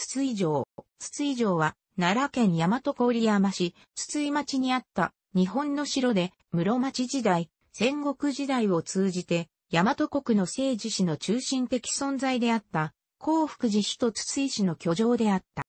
筒井城。筒井城は、奈良県大和郡山市、筒井町にあった日本の城で、室町時代、戦国時代を通じて、大和国の政治史の中心的存在であった、幸福寺市と筒井市の居城であった。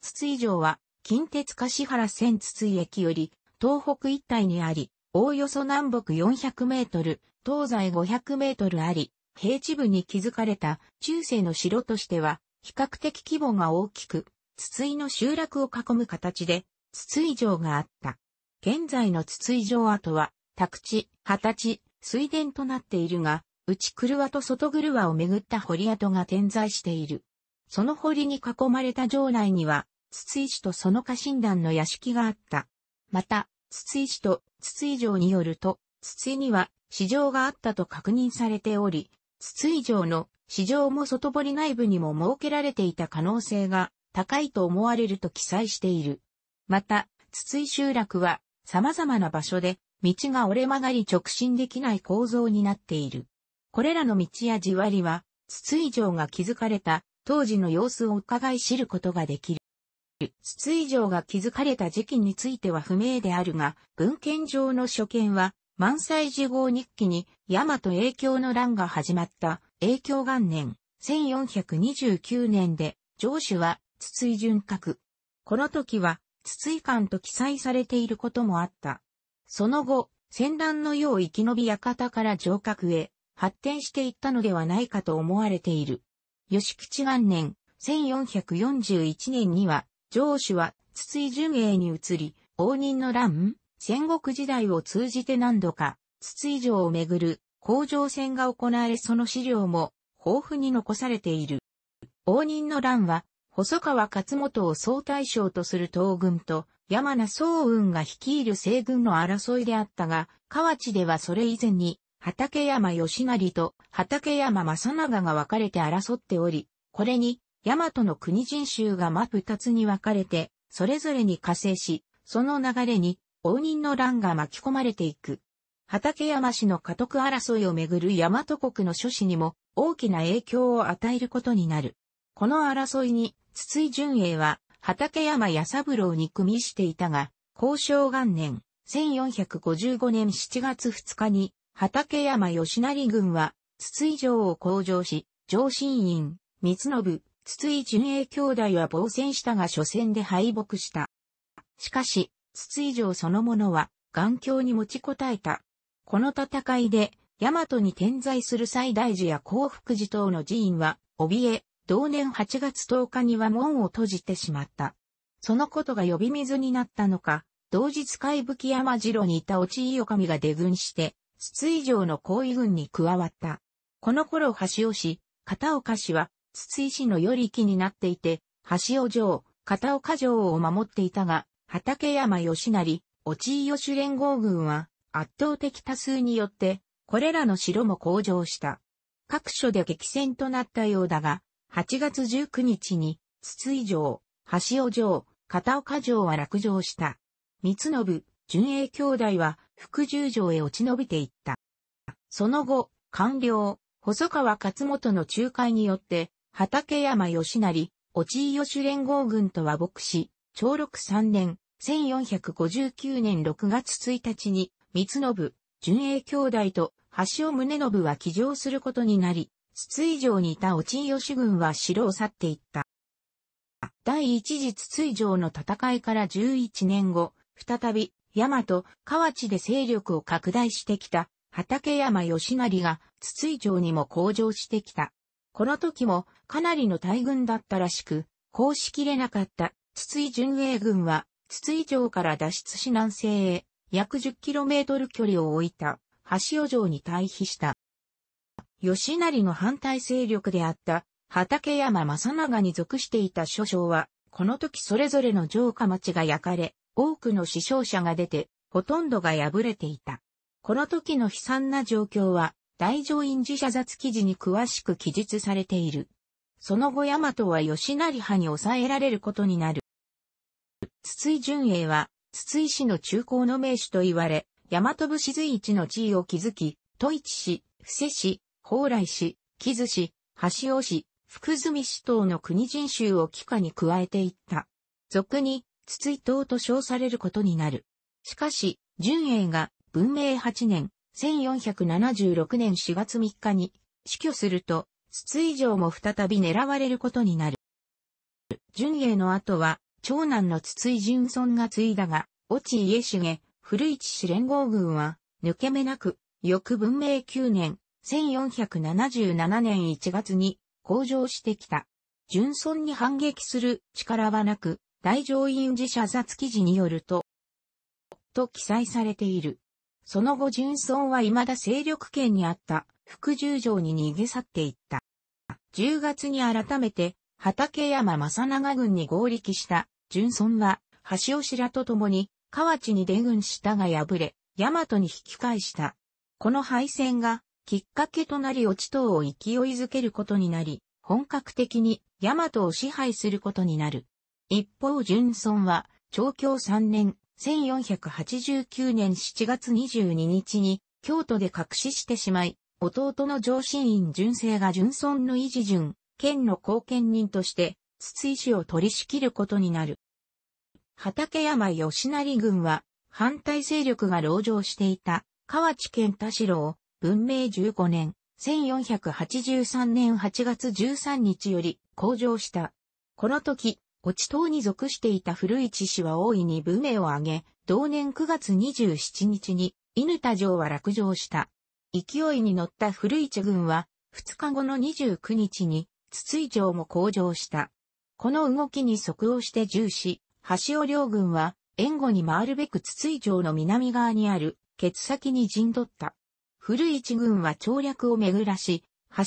筒井城は、近鉄橿原線筒井駅より、東北一帯にあり、おおよそ南北400メートル、東西500メートルあり、平地部に築かれた中世の城としては、比較的規模が大きく、筒井の集落を囲む形で、筒井城があった。現在の筒井城跡は、宅地、畑地、水田となっているが、内車と外車を巡った堀跡が点在している。その堀に囲まれた城内には、筒井氏とその家臣団の屋敷があった。また、筒井氏と筒井城によると、筒井には市場があったと確認されており、筒井城の市場も外堀内部にも設けられていた可能性が高いと思われると記載している。また、筒井集落は様々な場所で道が折れ曲がり直進できない構造になっている。これらの道や地割りは、筒井城が築かれた当時の様子を伺い知ることができる。筒井城が築かれた時期については不明であるが、文献上の所見は、満載時号日記に、大和影響の乱が始まった永享元年、1429年で、上主は、筒井淳閣。この時は、筒井館と記載されていることもあった。その後、戦乱のよう生き延び館から城閣へ発展していったのではないかと思われている。吉吉元年、1441年には、上主は筒井淳英に移り、応仁の乱、戦国時代を通じて何度か、筒井城をめぐる甲状戦が行われその資料も豊富に残されている。応仁の乱は、細川勝元を総大将とする東軍と、山名総雲が率いる西軍の争いであったが、河内ではそれ以前に、畠山義成と畠山正長が分かれて争っており、これに、大和の国人衆が真二つに分かれて、それぞれに加勢し、その流れに、応仁の乱が巻き込まれていく。畠山氏の家督争いをめぐる大和国の諸氏にも大きな影響を与えることになる。この争いに、筒井淳英は、畠山八三郎に組みしていたが、交渉元年、1455年7月2日に、畠山義成軍は、筒井城を向上し、上信院、三信、筒井淳英兄弟は防戦したが初戦で敗北した。しかし、筒井城そのものは、眼強に持ちこたえたこの戦いで、大和に点在する西大寺や幸福寺等の寺院は、怯え、同年8月10日には門を閉じてしまった。そのことが呼び水になったのか、同日怪吹山城にいた落ち井お上が出軍して、筒井城の行為軍に加わった。この頃橋尾氏、片岡氏は、筒井氏のより気になっていて、橋尾城、片岡城を守っていたが、畠山義成、落ち井義連合軍は、圧倒的多数によって、これらの城も向上した。各所で激戦となったようだが、8月19日に、筒井城、橋尾城、片岡城は落城した。三信、純英兄弟は、福十条へ落ち延びていった。その後、官僚、細川勝元の仲介によって、畠山義成、落井義連合軍と和睦し、長禄3年、1459年6月1日に、三信、純英兄弟と橋尾宗信は騎乗することになり、筒井城にいた落井義軍は城を去っていった。第一次筒井城の戦いから11年後、再び、大和、河内で勢力を拡大してきた、畠山義成が筒井城にも向上してきた。この時もかなりの大軍だったらしく、こうしきれなかった筒井純英軍は、筒井城から脱出し南西へ約 10km 距離を置いた、橋尾城に退避した。吉成の反対勢力であった、畠山正長に属していた諸将は、この時それぞれの城下町が焼かれ、多くの死傷者が出て、ほとんどが破れていた。この時の悲惨な状況は、大乗院寺社雑記事に詳しく記述されている。その後大和は吉成派に抑えられることになる。筒井淳英は、筒井市の中高の名手と言われ、大和武士随一の地位を築き、都市市、伏せ市、蓬莱市、木津市、橋尾市、福住市等の国人衆を帰化に加えていった。俗に、筒井党と称されることになる。しかし、純英が文明8年、1476年4月3日に死去すると、筒井城も再び狙われることになる。淳英の後は、長男の筒井純尊が継いだが、落家重、古市市連合軍は、抜け目なく、翌文明9年、1477年1月に、向上してきた。純尊に反撃する力はなく、大乗院寺社雑記事によると、と記載されている。その後純尊は未だ勢力圏にあった副十条に逃げ去っていった。10月に改めて、畠山正長軍に合力した純孫は、橋白と共に、河内に出軍したが敗れ、大和に引き返した。この敗戦が、きっかけとなり落ち党を勢いづけることになり、本格的に大和を支配することになる。一方、純孫は、長教3年、1489年7月22日に、京都で隠ししてしまい、弟の上信院純正が純孫の維持順、県の貢献人として、津井市を取り仕切ることになる。畠山義成軍は、反対勢力が籠城していた、河内県田代を、文明15年、1483年8月13日より、向上した。この時、落ち党に属していた古市氏は大いに武名を挙げ、同年9月27日に、犬田城は落城した。勢いに乗った古市軍は、2日後の29日に、筒井城も向上した。この動きに即応して重視、橋尾両軍は、援護に回るべく筒井城の南側にある、ケツ先に陣取った。古市軍は調略を巡らし、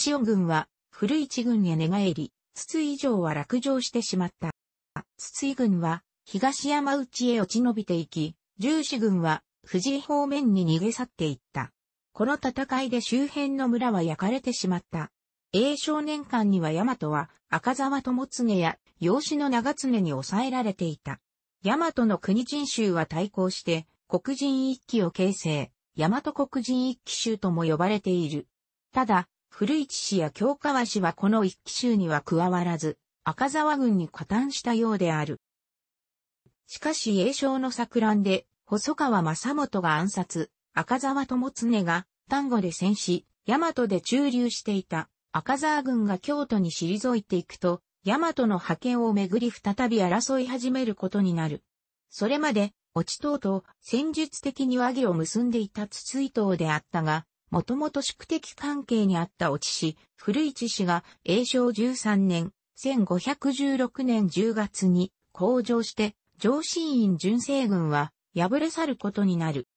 橋尾軍は、古市軍へ寝返り、筒井城は落城してしまった。筒井軍は、東山内へ落ち延びていき、重視軍は、藤井方面に逃げ去っていった。この戦いで周辺の村は焼かれてしまった。英少年間には大和は赤沢友常や養子の長常に抑えられていた。大和の国人衆は対抗して黒人一揆を形成、大和黒人一揆衆とも呼ばれている。ただ、古市氏や京川氏はこの一揆衆には加わらず、赤沢軍に加担したようである。しかし英翔の錯乱で、細川正元が暗殺、赤沢友常が、丹後で戦死、大和で駐留していた赤沢軍が京都に退いていくと、大和の覇権をめぐり再び争い始めることになる。それまで、落ち党と戦術的に和議を結んでいた筒井党であったが、もともと宿敵関係にあった落ち氏、古市氏が永正13年、1516年10月に向上して、上信院純正軍は敗れ去ることになる。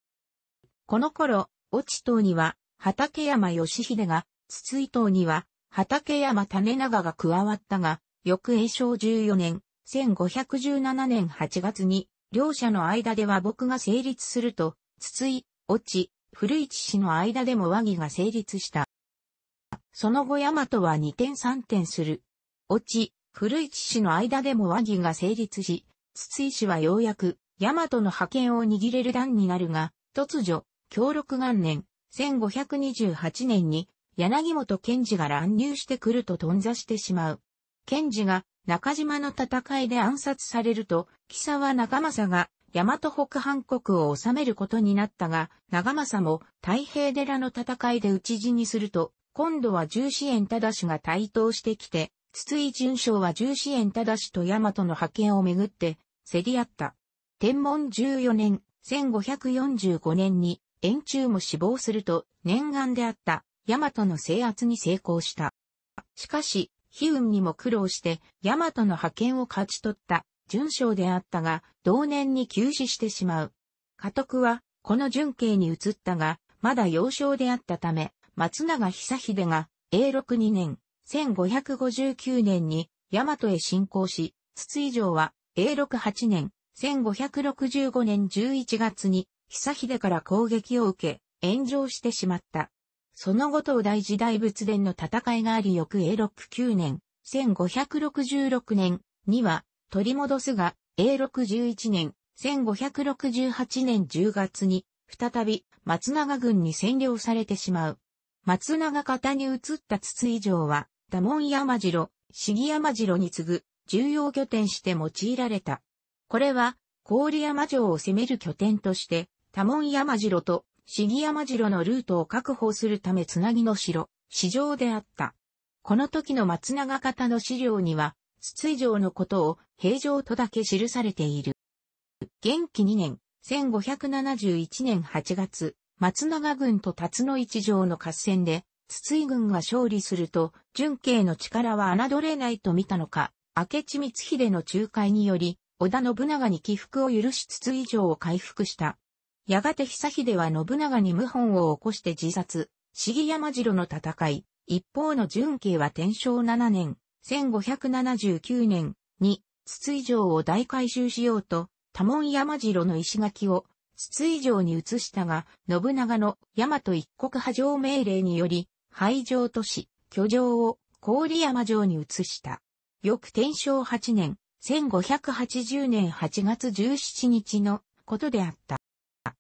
この頃、落ち党には、畠山義秀が筒井島には、畠山種長が加わったが、翌栄正14年、1517年8月に、両者の間では僕が成立すると、筒井、落ち、古市氏の間でも和議が成立した。その後大和は二点三点する。落ち、古市氏の間でも和議が成立し、筒井氏はようやく、大和の派遣を握れる段になるが、突如、協力元年、1528年に、柳本賢治が乱入してくると頓挫してしまう。賢治が中島の戦いで暗殺されると、木沢長政が大和北半国を治めることになったが、長政も太平寺の戦いで討ち死にすると、今度は重視園忠が台頭してきて、筒井淳将は重視園忠と大和の派遣をめぐって、競り合った。天文14年、1545年に、円柱も死亡すると、念願であったヤマトの制圧に成功した。しかし、悲運にも苦労して、ヤマトの派遣を勝ち取った、順将であったが、同年に急死してしまう。家督は、この順慶に移ったが、まだ幼少であったため、松永久秀が、永禄2年、1559年に、大和へ進行し、筒井城は、永禄8年、1565年11月に、久秀から攻撃を受け、炎上してしまった。その後東大時代仏殿の戦いがあり翌永禄9年、1566年には取り戻すが、永禄11年、1568年10月に、再び松永軍に占領されてしまう。松永方に移った筒以上は、多門山城、杉山城に次ぐ重要拠点して用いられた。これは、郡山城を攻める拠点として、多門山城と杉山城のルートを確保するためつなぎの城、市場であった。この時の松永方の資料には、筒井城のことを平城とだけ記されている。元気2年、1571年8月、松永軍と辰野一城の合戦で、筒井軍が勝利すると、純慶の力は侮れないと見たのか、明智光秀の仲介により、織田信長に起伏を許し筒井城を回復した。やがて久秀は信長に謀反を起こして自殺、重山城の戦い。一方の純慶は天正7年、1579年に、筒井城を大改修しようと、多門山城の石垣を筒井城に移したが、信長の大和一国派城命令により、廃城とし、居城を郡山城に移した。翌天正8年、1580年8月17日のことであった。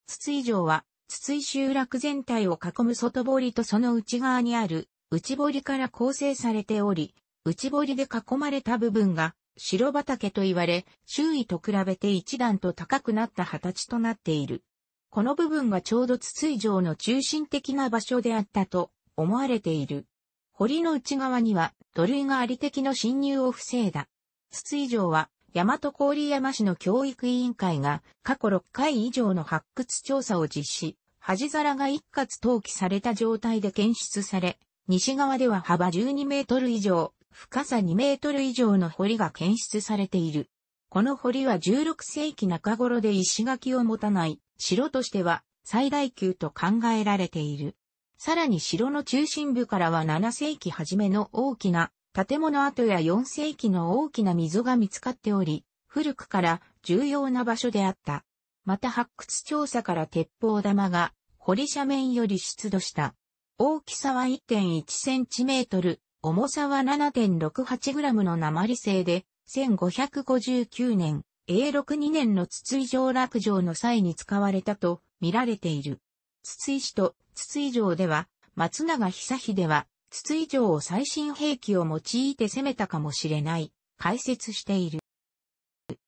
筒井城は、筒井集落全体を囲む外堀とその内側にある内堀から構成されており、内堀で囲まれた部分が白畑と言われ、周囲と比べて一段と高くなった形となっている。この部分がちょうど筒井城の中心的な場所であったと思われている。堀の内側には土塁があり敵の侵入を防いだ。筒井城は大和郡山市の教育委員会が過去6回以上の発掘調査を実施、端皿が一括投棄された状態で検出され、西側では幅12メートル以上、深さ2メートル以上の堀が検出されている。この堀は16世紀中頃で石垣を持たない城としては最大級と考えられている。さらに城の中心部からは7世紀初めの大きな建物跡や4世紀の大きな溝が見つかっており、古くから重要な場所であった。また発掘調査から鉄砲玉が堀斜面より出土した。大きさは 1.1cm、重さは 7.68g の鉛製で、1559年、永禄2年の筒井城落城の際に使われたと見られている。筒井市と筒井城では、松永久秀は筒以上を最新兵器を用いて攻めたかもしれない、解説している。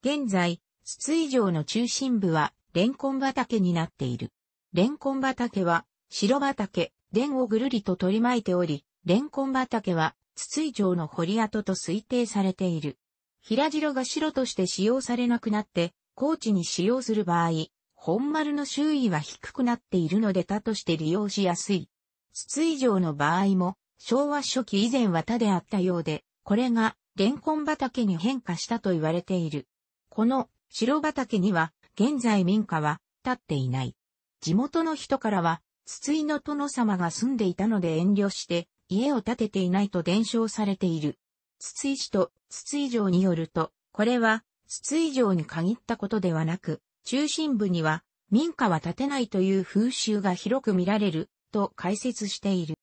現在、筒以上の中心部は、レンコン畑になっている。レンコン畑は、白畑、田をぐるりと取り巻いており、レンコン畑は、筒以上の掘り跡と推定されている。平城が白として使用されなくなって、高地に使用する場合、本丸の周囲は低くなっているので他として利用しやすい。筒以上の場合も、昭和初期以前は他であったようで、これがレンコン畑に変化したと言われている。この白畑には現在民家は建っていない。地元の人からは、筒井の殿様が住んでいたので遠慮して家を建てていないと伝承されている。筒井市と筒井城によると、これは筒井城に限ったことではなく、中心部には民家は建てないという風習が広く見られると解説している。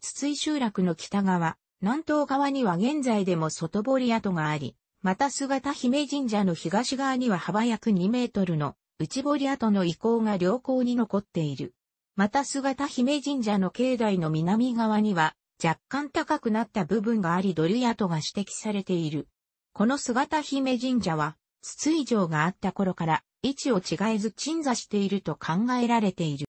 筒井集落の北側、南東側には現在でも外堀跡があり、また姿姫神社の東側には幅約2メートルの内堀跡の遺構が良好に残っている。また姿姫神社の境内の南側には若干高くなった部分があり土塁跡が指摘されている。この姿姫神社は筒井城があった頃から位置を違えず鎮座していると考えられている。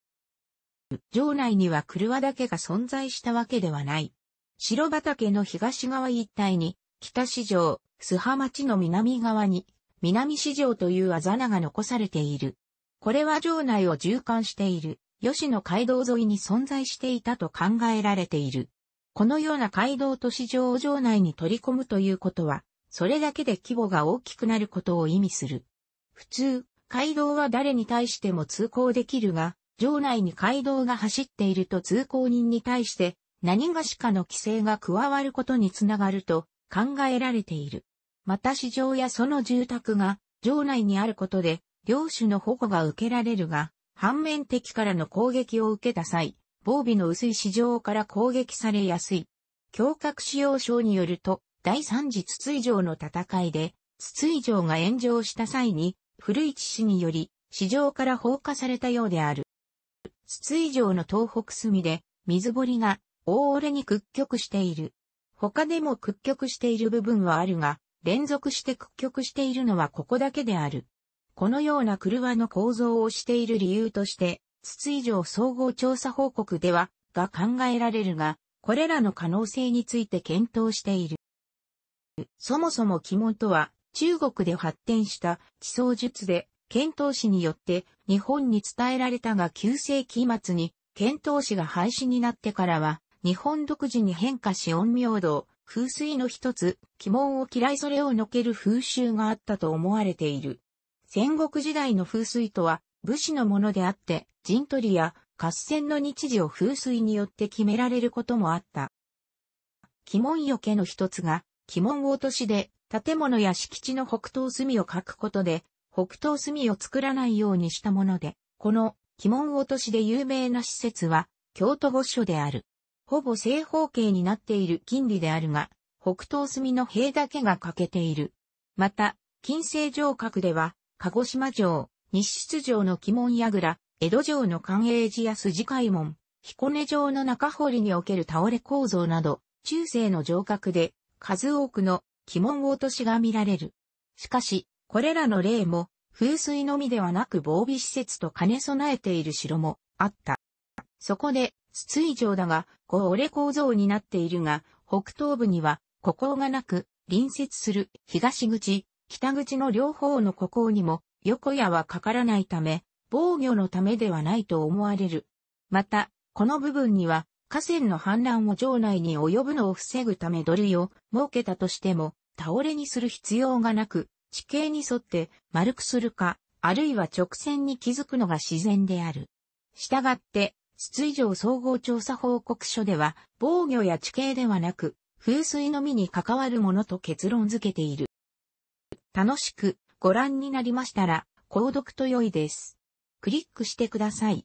城内には車だけが存在したわけではない。白畑の東側一帯に、北市場、須波町の南側に、南市場というあざ名が残されている。これは城内を縦貫している、吉野街道沿いに存在していたと考えられている。このような街道と市場を城内に取り込むということは、それだけで規模が大きくなることを意味する。普通、街道は誰に対しても通行できるが、城内に街道が走っていると通行人に対して何がしかの規制が加わることにつながると考えられている。また市場やその住宅が城内にあることで領主の保護が受けられるが、反面敵からの攻撃を受けた際、防備の薄い市場から攻撃されやすい。強格使用症によると、第三次筒井城の戦いで、筒井城が炎上した際に、古市氏により、市場から放火されたようである。筒井城の東北隅で、水堀が、大折れに屈曲している。他でも屈曲している部分はあるが、連続して屈曲しているのはここだけである。このような車の構造をしている理由として、筒井城総合調査報告では、が考えられるが、これらの可能性について検討している。そもそも肝とは、中国で発展した地層術で、遣唐使によって日本に伝えられたが9世紀末に遣唐使が廃止になってからは日本独自に変化し陰陽道、風水の一つ、鬼門を嫌いそれをのける風習があったと思われている。戦国時代の風水とは武士のものであって陣取りや合戦の日時を風水によって決められることもあった。鬼門よけの一つが、鬼門落としで、建物や敷地の北東隅を書くことで、北東隅を作らないようにしたもので、この鬼門落としで有名な施設は京都御所である。ほぼ正方形になっている金利であるが、北東隅の塀だけが欠けている。また、金星城郭では、鹿児島城、西出城の鬼門櫓、江戸城の寛永寺や筋海門、彦根城の中堀における倒れ構造など、中世の城郭で数多くの鬼門落としが見られる。しかし、これらの例も、風水のみではなく防備施設と兼ね備えている城もあった。そこで、筒井城だが、こ折れ構造になっているが、北東部には、孤高がなく、隣接する東口、北口の両方の孤高にも、横矢はかからないため、防御のためではないと思われる。また、この部分には、河川の氾濫を城内に及ぶのを防ぐため土塁を設けたとしても、倒れにする必要がなく、地形に沿って丸くするか、あるいは直線に気づくのが自然である。したがって、筒井城総合調査報告書では、防御や地形ではなく、風水のみに関わるものと結論付けている。楽しくご覧になりましたら、購読と良いです。クリックしてください。